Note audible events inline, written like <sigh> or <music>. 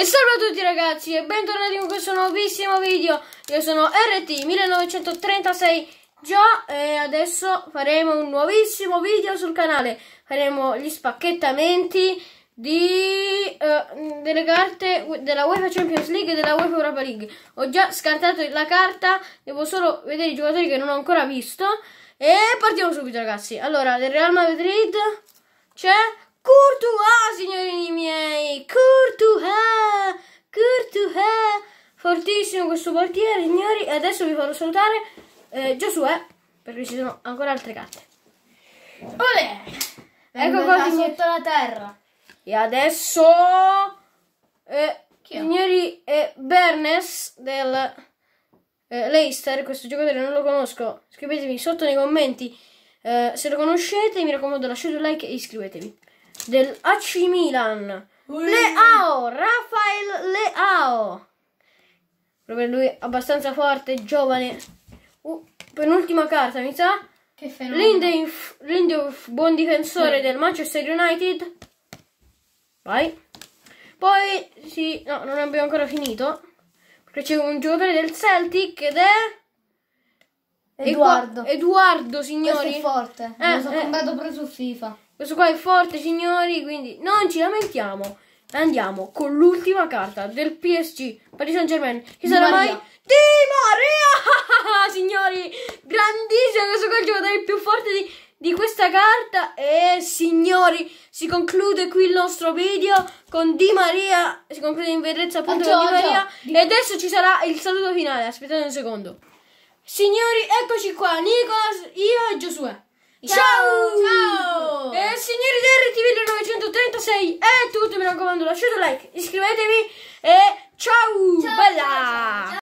E salve a tutti ragazzi e bentornati in questo nuovissimo video Io sono RT1936 già e adesso faremo un nuovissimo video sul canale Faremo gli spacchettamenti di, uh, delle carte della UEFA Champions League e della UEFA Europa League Ho già scartato la carta, devo solo vedere i giocatori che non ho ancora visto E partiamo subito ragazzi Allora, del Real Madrid c'è fortissimo questo portiere, signori. E adesso vi farò salutare eh, Giosuè, perché ci sono ancora altre carte. Olè! Ecco qua sotto signori. la terra. E adesso... Eh, signori, è Bernes del eh, Leicester, questo giocatore non lo conosco. Scrivetemi sotto nei commenti eh, se lo conoscete. Mi raccomando, lasciate un like e iscrivetevi. Del AC Milan. Leao, Rafael Leao. Proprio lui abbastanza forte, giovane. Uh, penultima carta, mi sa. Che fenomeno. Lindelof, buon difensore sì. del Manchester United. Vai. Poi, sì, no, non abbiamo ancora finito. Perché c'è un giocatore del Celtic ed è... Edoardo. Eduardo, signori. Questo è forte. Eh, Lo so eh. comprato pure su FIFA. Questo qua è forte, signori, quindi non ci lamentiamo. Andiamo con l'ultima carta del PSG Paris Saint Germain. Chi sarà Maria. mai? Di Maria! <laughs> Signori, grandissimo questo qua è il giocatore più forte di, di questa carta. E signori, si conclude qui il nostro video con Di Maria. Si conclude in bellezza appunto con Di Maria. Agio. E adesso ci sarà il saluto finale. Aspettate un secondo. Signori, eccoci qua, Nicolas, io e Giosuè. Ciao! Ciao! 6 è tutto, mi raccomando lasciate un like, iscrivetevi e ciao, ciao bella! Ciao, ciao,